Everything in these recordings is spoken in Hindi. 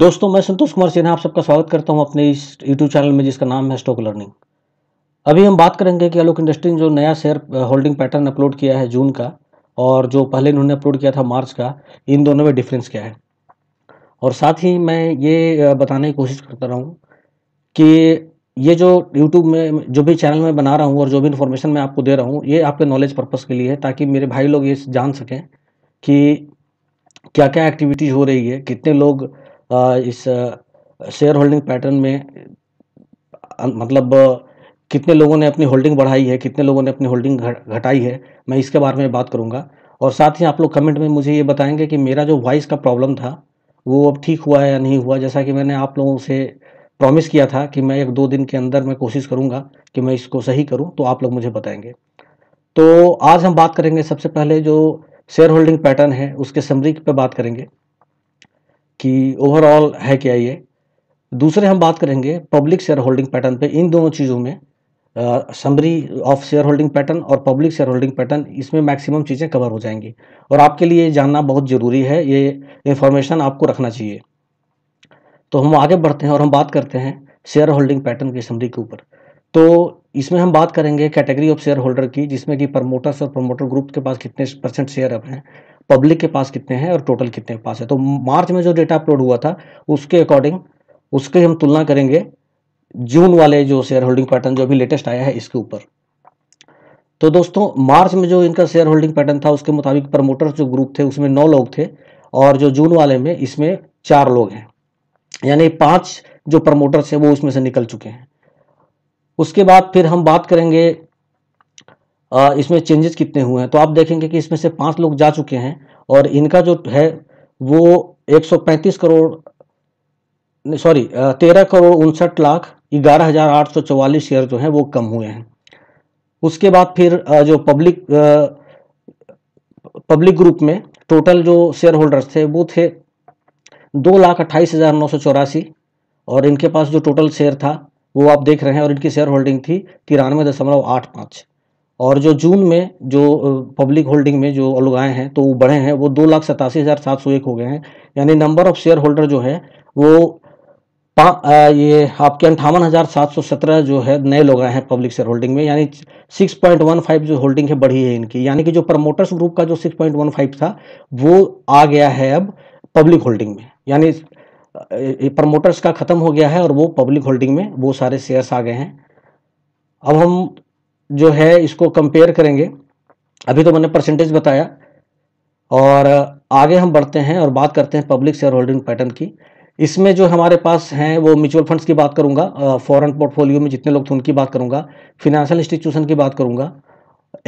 दोस्तों मैं संतोष कुमार सिन्हा आप सबका स्वागत करता हूं अपने इस यूट्यूब चैनल में जिसका नाम है स्टॉक लर्निंग अभी हम बात करेंगे कि आलोक इंडस्ट्री ने जो नया शेयर होल्डिंग पैटर्न अपलोड किया है जून का और जो पहले इन्होंने अपलोड किया था मार्च का इन दोनों में डिफरेंस क्या है और साथ ही मैं ये बताने की कोशिश करता रहा कि ये जो यूट्यूब में जो भी चैनल में बना रहा हूँ और जो भी इन्फॉर्मेशन मैं आपको दे रहा हूँ ये आपके नॉलेज पर्पज़ के लिए है ताकि मेरे भाई लोग ये जान सकें कि क्या क्या एक्टिविटीज़ हो रही है कितने लोग इस शेयर होल्डिंग पैटर्न में मतलब कितने लोगों ने अपनी होल्डिंग बढ़ाई है कितने लोगों ने अपनी होल्डिंग घटाई है मैं इसके बारे में बात करूंगा और साथ ही आप लोग कमेंट में मुझे ये बताएंगे कि मेरा जो वॉइस का प्रॉब्लम था वो अब ठीक हुआ है या नहीं हुआ जैसा कि मैंने आप लोगों से प्रॉमिस किया था कि मैं एक दो दिन के अंदर मैं कोशिश करूंगा कि मैं इसको सही करूं तो आप लोग मुझे बताएंगे तो आज हम बात करेंगे सबसे पहले जो शेयर होल्डिंग पैटर्न है उसके समरी पर बात करेंगे कि ओवरऑल है क्या ये दूसरे हम बात करेंगे पब्लिक शेयर होल्डिंग पैटर्न पे इन दोनों चीज़ों में summary of shareholding pattern और पब्लिक शेयर होल्डिंग पैटर्न इसमें मैक्सिमम चीज़ें कवर हो जाएंगी और आपके लिए जानना बहुत ज़रूरी है ये इन्फॉर्मेशन आपको रखना चाहिए तो हम आगे बढ़ते हैं और हम बात करते हैं शेयर होल्डिंग पैटर्न की समरी के ऊपर तो इसमें हम बात करेंगे कैटेगरी ऑफ शेयर होल्डर की जिसमें कि प्रमोटर्स और प्रमोटर ग्रुप के पास कितने परसेंट शेयर अब हैं पब्लिक के पास कितने हैं और टोटल कितने पास है तो मार्च में जो डेटा अपलोड हुआ था उसके अकॉर्डिंग उसके हम तुलना करेंगे जून वाले जो शेयर होल्डिंग पैटर्न जो अभी लेटेस्ट आया है इसके ऊपर तो दोस्तों मार्च में जो इनका शेयर होल्डिंग पैटर्न था उसके मुताबिक प्रमोटर जो ग्रुप थे उसमें नौ लोग थे और जो जून वाले में इसमें चार लोग हैं यानी पांच जो प्रमोटर्स है वो उसमें से निकल चुके हैं उसके बाद फिर हम बात करेंगे इसमें चेंजेस कितने हुए हैं तो आप देखेंगे कि इसमें से पाँच लोग जा चुके हैं और इनका जो है वो 135 करोड़ सॉरी तेरह करोड़ उनसठ लाख ग्यारह हज़ार आठ सौ चौवालीस शेयर जो हैं वो कम हुए हैं उसके बाद फिर जो पब्लिक पब्लिक ग्रुप में टोटल जो शेयर होल्डर्स थे वो थे दो लाख अट्ठाईस हज़ार नौ सौ चौरासी और इनके पास जो टोटल शेयर था वो आप देख रहे हैं और इनकी शेयर होल्डिंग थी तिरानवे दशमलव आठ पाँच और जो जून में जो पब्लिक होल्डिंग में जो लोग आए हैं तो वो बढ़े हैं वो दो लाख सतासी हज़ार सात सौ एक हो गए हैं यानी नंबर ऑफ शेयर होल्डर जो है वो आ, ये आपके अंठावन हज़ार सात सौ सत्रह जो है नए लोग आए हैं पब्लिक शेयर होल्डिंग में यानी सिक्स पॉइंट वन फाइव जो होल्डिंग है बढ़ी है इनकी यानी कि जो प्रमोटर्स ग्रुप का जो सिक्स पॉइंट वन फाइव था वो आ गया है अब पब्लिक होल्डिंग में यानी प्रमोटर्स का ख़त्म हो गया है और वो पब्लिक होल्डिंग में वो सारे शेयर्स आ गए हैं अब हम जो है इसको कंपेयर करेंगे अभी तो मैंने परसेंटेज बताया और आगे हम बढ़ते हैं और बात करते हैं पब्लिक शेयर होल्डिंग पैटर्न की इसमें जो हमारे पास हैं वो म्यूचुअल फंड्स की बात करूंगा फॉरेन पोर्टफोलियो में जितने लोग थे उनकी बात करूंगा फिनेंशियल इंस्टीट्यूशन की बात करूंगा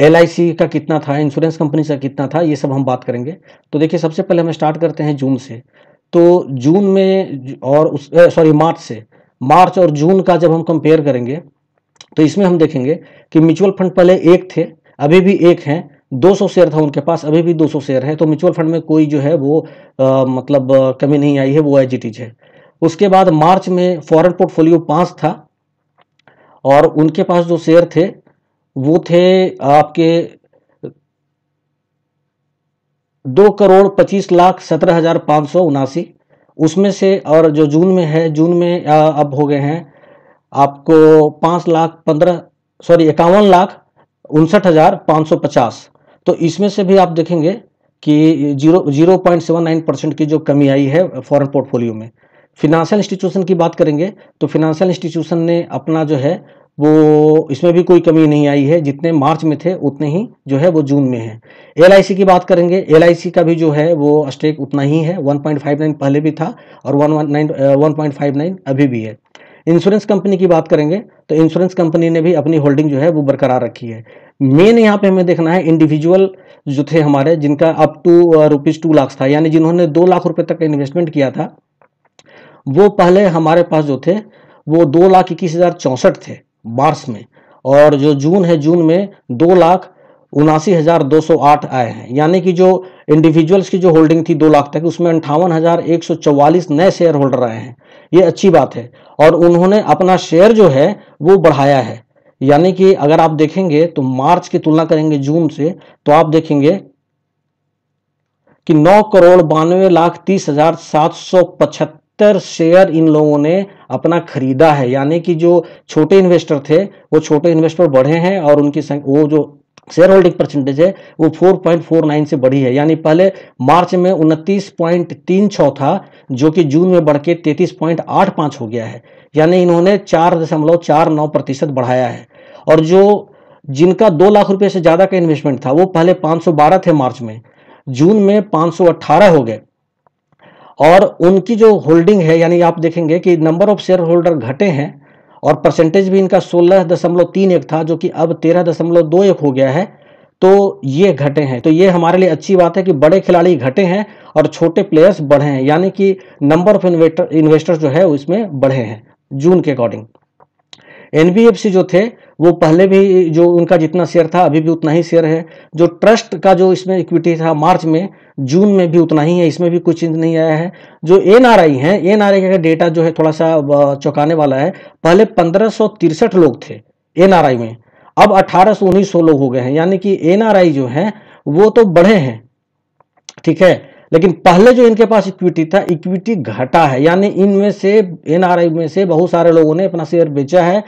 एल का कितना था इंश्योरेंस कंपनी का कितना था ये सब हम बात करेंगे तो देखिए सबसे पहले हम स्टार्ट करते हैं जून से तो जून में और उस सॉरी मार्च से मार्च और जून का जब हम कंपेयर करेंगे तो इसमें हम देखेंगे कि म्यूचुअल फंड पहले एक थे अभी भी एक हैं 200 शेयर था उनके पास अभी भी 200 शेयर है तो म्यूचुअल फंड में कोई जो है वो आ, मतलब कमी नहीं आई है वो एज इट इज है उसके बाद मार्च में फॉरेन पोर्टफोलियो पाँच था और उनके पास जो शेयर थे वो थे आपके दो करोड़ पच्चीस लाख सत्रह हजार पाँच सौ उनासी उसमें से और जो जून में है जून में अब हो गए हैं आपको पांच लाख पंद्रह सॉरी इक्यावन लाख उनसठ हज़ार पाँच सौ पचास तो इसमें से भी आप देखेंगे कि zero zero point seven nine percent की जो कमी आई है फॉरेन पोर्टफोलियो में फिनेंशियल इंस्टीट्यूशन की बात करेंगे तो फिनेंशियल इंस्टीट्यूशन ने अपना जो है वो इसमें भी कोई कमी नहीं आई है जितने मार्च में थे उतने ही जो है वो जून में है एल की बात करेंगे एल का भी जो है वो स्टेक उतना ही है 1.59 पहले भी था और फाइव 1.59 अभी भी है इंश्योरेंस कंपनी की बात करेंगे तो इंश्योरेंस कंपनी ने भी अपनी होल्डिंग जो है वो बरकरार रखी है मेन यहाँ पे हमें देखना है इंडिविजुअल जो थे हमारे जिनका up to rupees two lakh था यानी जिन्होंने दो लाख रुपए तक इन्वेस्टमेंट किया था वो पहले हमारे पास जो थे वो दो लाख इक्कीस हज़ार चौंसठ थे मार्च में और जो जून है जून में दो लाख उनासी हज़ार दो सौ आठ आए हैं यानी कि जो इंडिविजुअल्स की जो होल्डिंग थी दो लाख तक उसमें अंठावन हज़ार एक सौ चौवालीस नए शेयर होल्डर आए हैं ये अच्छी बात है और उन्होंने अपना शेयर जो है वो बढ़ाया है यानी कि अगर आप देखेंगे तो मार्च की तुलना करेंगे जून से तो आप देखेंगे कि नौ करोड़ बानवे लाख तीस हजार सात सौ पचहत्तर शेयर इन लोगों ने अपना खरीदा है यानी कि जो छोटे इन्वेस्टर थे वो छोटे इन्वेस्टर बढ़े हैं और उनकी वो जो शेयर होल्डिंग परसेंटेज है वो 4.49 से बढ़ी है यानी पहले मार्च में उनतीस पॉइंट तीन था जो कि जून में बढ़ के पॉइंट आठ हो गया है यानी इन्होंने चार दशमलव चार नौ प्रतिशत बढ़ाया है और जो जिनका दो लाख रुपए से ज़्यादा का इन्वेस्टमेंट था वो पहले 512 थे मार्च में जून में 518 हो गए और उनकी जो होल्डिंग है यानी आप देखेंगे कि नंबर ऑफ शेयर होल्डर घटे हैं और परसेंटेज भी इनका सोलह दशमलव तीन एक था जो कि अब तेरह दशमलव दो एक हो गया है तो ये घटे हैं तो ये हमारे लिए अच्छी बात है कि बड़े खिलाड़ी घटे हैं और छोटे प्लेयर्स बढ़े हैं यानी कि नंबर ऑफ इन्वेस्टर इन्वेस्टर जो है उसमें बढ़े हैं जून के अकॉर्डिंग एनबीएफसी जो थे वो पहले भी जो उनका जितना शेयर था अभी भी उतना ही शेयर है जो ट्रस्ट का जो इसमें इक्विटी था मार्च में जून में भी उतना ही है इसमें भी कुछ चेंज नहीं आया है जो N R I N R I का डेटा जो है थोड़ा सा चौंकाने वाला है पहले पंद्रह लोग थे एन आर आई में अब अठारह सौ उन्नीस सौ लोग हो गए हैं यानी कि एनआरआई जो है वो तो बढ़े हैं ठीक है लेकिन पहले जो इनके पास इक्विटी था इक्विटी घटा है यानी इनमें से एनआरआई में से बहुत सारे लोगों ने अपना शेयर बेचा है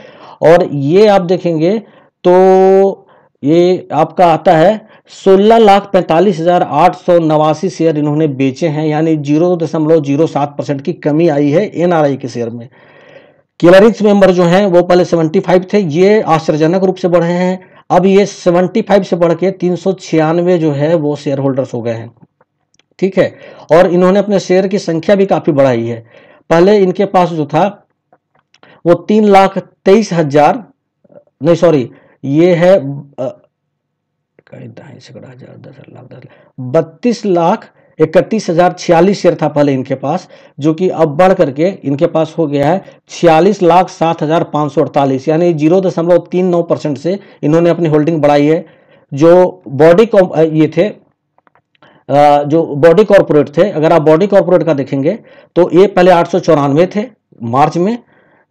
और ये आप देखेंगे तो ये आपका आता है सोलह लाख पैंतालीस हजार आठ सौ नवासी शेयर इन्होंने बेचे हैं यानी जीरो दशमलव जीरो सात परसेंट की कमी आई है एनआरआई के शेयर में क्लियरेंस मेंबर जो हैं वो पहले सेवेंटी फाइव थे ये आश्चर्यजनक रूप से बढ़े हैं अब ये सेवेंटी फाइव से बढ़ के तीन सौ छियानवे जो है वो शेयर होल्डर्स हो गए हैं ठीक है और इन्होंने अपने शेयर की संख्या भी काफ़ी बढ़ाई है पहले इनके पास जो था वो तीन लाख तेईस हजार नहीं सॉरी ये है से लाख बत्तीस लाख इकतीस हजार छियालीस शेयर था पहले इनके पास जो कि अब बढ़ करके इनके पास हो गया है छियालीस लाख सात हजार पाँच सौ अड़तालीस यानी जीरो दशमलव तीन नौ परसेंट से इन्होंने अपनी होल्डिंग बढ़ाई है जो बॉडी ये थे जो बॉडी कॉरपोरेट थे अगर आप बॉडी कॉरपोरेट का देखेंगे तो ये पहले आठ थे मार्च में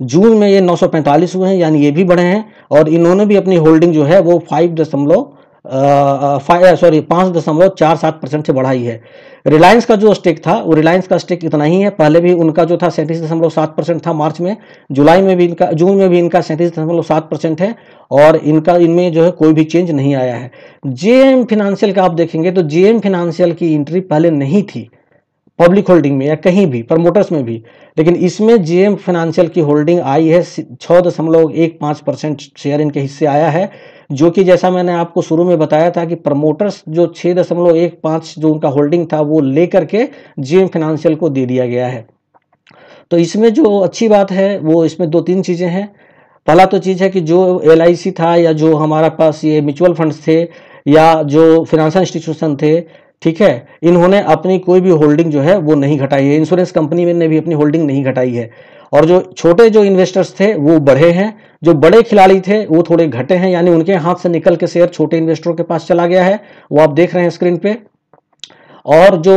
जून में ये 945 हुए हैं यानी ये भी बढ़े हैं और इन्होंने भी अपनी होल्डिंग जो है वो फाइव दशमलव सॉरी पाँच दशमलव चार सात परसेंट से बढ़ाई है रिलायंस का जो स्टेक था वो रिलायंस का स्टेक इतना ही है पहले भी उनका जो था सैंतीस दशमलव सात परसेंट था मार्च में जुलाई में भी इनका जून में भी इनका सैंतीस दशमलव सात परसेंट है और इनका इनमें जो है कोई भी चेंज नहीं आया है एम फाइनेंशियल का आप देखेंगे तो एम फाइनेंशियल की एंट्री पहले नहीं थी पब्लिक होल्डिंग में या कहीं भी प्रमोटर्स में भी लेकिन इसमें जीएम फाइनेंशियल की होल्डिंग आई है छः दशमलव एक पाँच परसेंट शेयर इनके हिस्से आया है जो कि जैसा मैंने आपको शुरू में बताया था कि प्रमोटर्स जो छः दशमलव एक पाँच जो उनका होल्डिंग था वो लेकर के जीएम फाइनेंशियल को दे दिया गया है तो इसमें जो अच्छी बात है वो इसमें दो तीन चीज़ें हैं पहला तो चीज़ है कि जो एल था या जो हमारा पास ये म्यूचुअल फंड्स थे या जो फाइनेंशियल इंस्टीट्यूशन थे ठीक है इन्होंने अपनी कोई भी होल्डिंग जो है वो नहीं घटाई है इंश्योरेंस कंपनी ने भी अपनी होल्डिंग नहीं घटाई है और जो छोटे जो इन्वेस्टर्स थे वो बढ़े हैं जो बड़े खिलाड़ी थे वो थोड़े घटे हैं यानी उनके हाथ से निकल के शेयर छोटे इन्वेस्टरों के पास चला गया है वो आप देख रहे हैं स्क्रीन पे और जो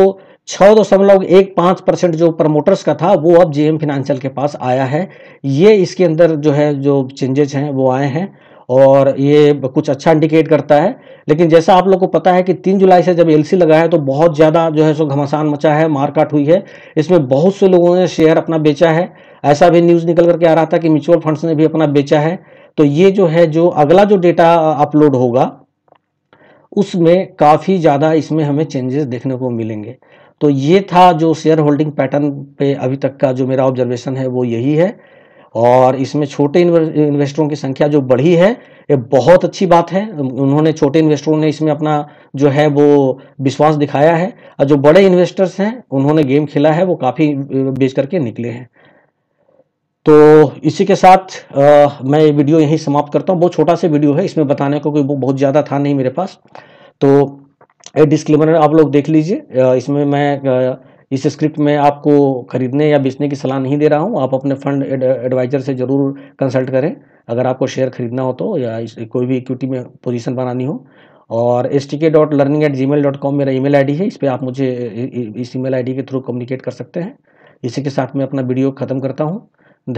छः दशमलव एक पाँच परसेंट जो प्रमोटर्स का था वो अब जीएम फिनेंशियल के पास आया है ये इसके अंदर जो है जो चेंजेस हैं वो आए हैं और ये कुछ अच्छा इंडिकेट करता है लेकिन जैसा आप लोग को पता है कि तीन जुलाई से जब एलसी लगा है तो बहुत ज़्यादा जो है सो घमासान मचा है मारकाट हुई है इसमें बहुत से लोगों ने शेयर अपना बेचा है ऐसा भी न्यूज़ निकल करके आ रहा था कि म्यूचुअल फंड्स ने भी अपना बेचा है तो ये जो है जो अगला जो डेटा अपलोड होगा उसमें काफ़ी ज़्यादा इसमें हमें चेंजेस देखने को मिलेंगे तो ये था जो शेयर होल्डिंग पैटर्न पे अभी तक का जो मेरा ऑब्जर्वेशन है वो यही है और इसमें छोटे इन्वेस्टरों की संख्या जो बढ़ी है ये बहुत अच्छी बात है उन्होंने छोटे इन्वेस्टरों ने इसमें अपना जो है वो विश्वास दिखाया है और जो बड़े इन्वेस्टर्स हैं उन्होंने गेम खेला है वो काफ़ी बेच करके निकले हैं तो इसी के साथ आ, मैं ये वीडियो यहीं समाप्त करता हूँ बहुत छोटा सा वीडियो है इसमें बताने को कोई बहुत ज़्यादा था नहीं मेरे पास तो ये डिस्क्लेमर आप लोग देख लीजिए इसमें मैं इस स्क्रिप्ट में आपको खरीदने या बेचने की सलाह नहीं दे रहा हूँ आप अपने फंड एडवाइजर से ज़रूर कंसल्ट करें अगर आपको शेयर खरीदना हो तो या इस, कोई भी इक्विटी में पोजीशन बनानी हो और S T K dot learning at Gmail dot com मेरा आई डी है इस पर आप मुझे इस आई डी के थ्रू कम्युनिकेट कर सकते हैं इसी के साथ मैं अपना वीडियो ख़त्म करता हूँ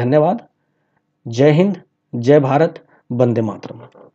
धन्यवाद जय हिंद जय भारत वंदे मातरम